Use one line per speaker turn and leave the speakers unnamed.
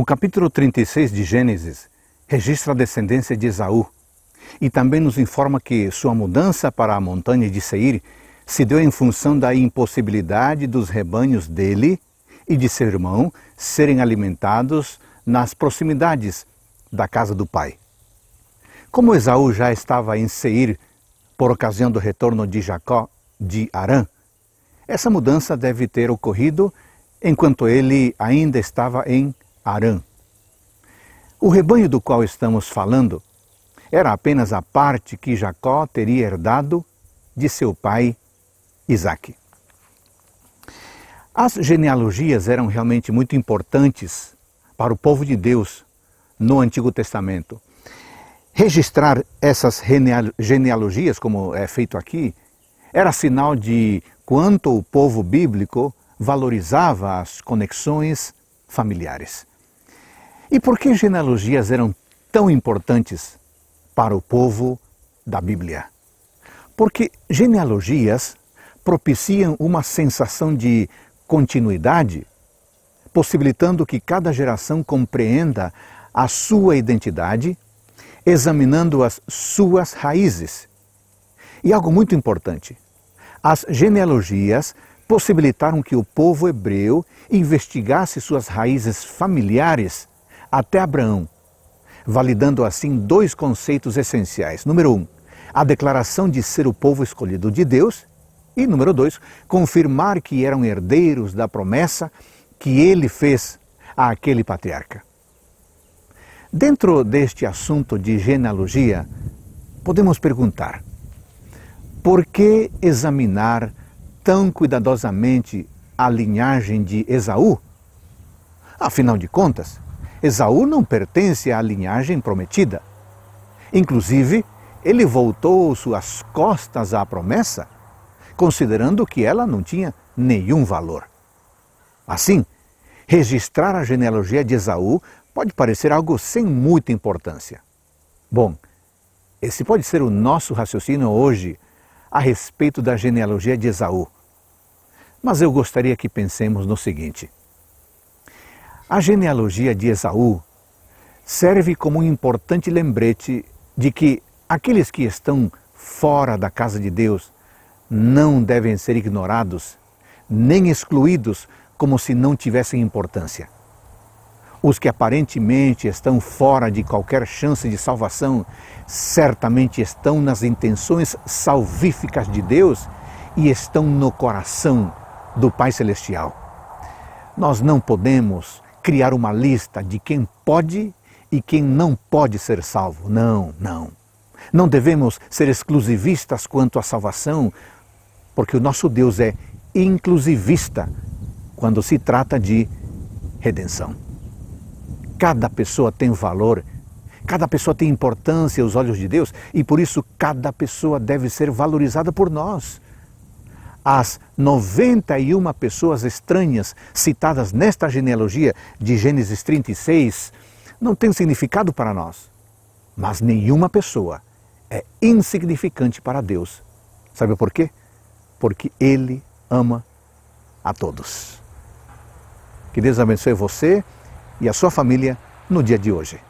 O capítulo 36 de Gênesis registra a descendência de Esaú e também nos informa que sua mudança para a montanha de Seir se deu em função da impossibilidade dos rebanhos dele e de seu irmão serem alimentados nas proximidades da casa do pai. Como Esaú já estava em Seir por ocasião do retorno de Jacó de Arã, essa mudança deve ter ocorrido enquanto ele ainda estava em Arã. O rebanho do qual estamos falando era apenas a parte que Jacó teria herdado de seu pai Isaac. As genealogias eram realmente muito importantes para o povo de Deus no Antigo Testamento. Registrar essas genealogias, como é feito aqui, era sinal de quanto o povo bíblico valorizava as conexões familiares. E por que genealogias eram tão importantes para o povo da Bíblia? Porque genealogias propiciam uma sensação de continuidade, possibilitando que cada geração compreenda a sua identidade, examinando as suas raízes. E algo muito importante: as genealogias possibilitaram que o povo hebreu investigasse suas raízes familiares até Abraão, validando assim dois conceitos essenciais. Número um, a declaração de ser o povo escolhido de Deus, e número dois, confirmar que eram herdeiros da promessa que ele fez àquele patriarca. Dentro deste assunto de genealogia, podemos perguntar: por que examinar tão cuidadosamente a linhagem de Esaú? Afinal de contas, Esaú não pertence à linhagem prometida. Inclusive, ele voltou suas costas à promessa, considerando que ela não tinha nenhum valor. Assim, registrar a genealogia de Esaú pode parecer algo sem muita importância. Bom, esse pode ser o nosso raciocínio hoje a respeito da genealogia de Esaú. Mas eu gostaria que pensemos no seguinte: a genealogia de Esaú serve como um importante lembrete de que aqueles que estão fora da casa de Deus não devem ser ignorados nem excluídos como se não tivessem importância. Os que aparentemente estão fora de qualquer chance de salvação certamente estão nas intenções salvíficas de Deus e estão no coração do Pai Celestial. Nós não podemos criar uma lista de quem pode e quem não pode ser salvo. Não, não. Não devemos ser exclusivistas quanto à salvação, porque o nosso Deus é inclusivista quando se trata de redenção. Cada pessoa tem valor, cada pessoa tem importância aos olhos de Deus e por isso cada pessoa deve ser valorizada por nós as 91 pessoas estranhas citadas nesta genealogia de Gênesis 36 não tem significado para nós. Mas nenhuma pessoa é insignificante para Deus. Sabe por quê? Porque Ele ama a todos. Que Deus abençoe você e a sua família no dia de hoje.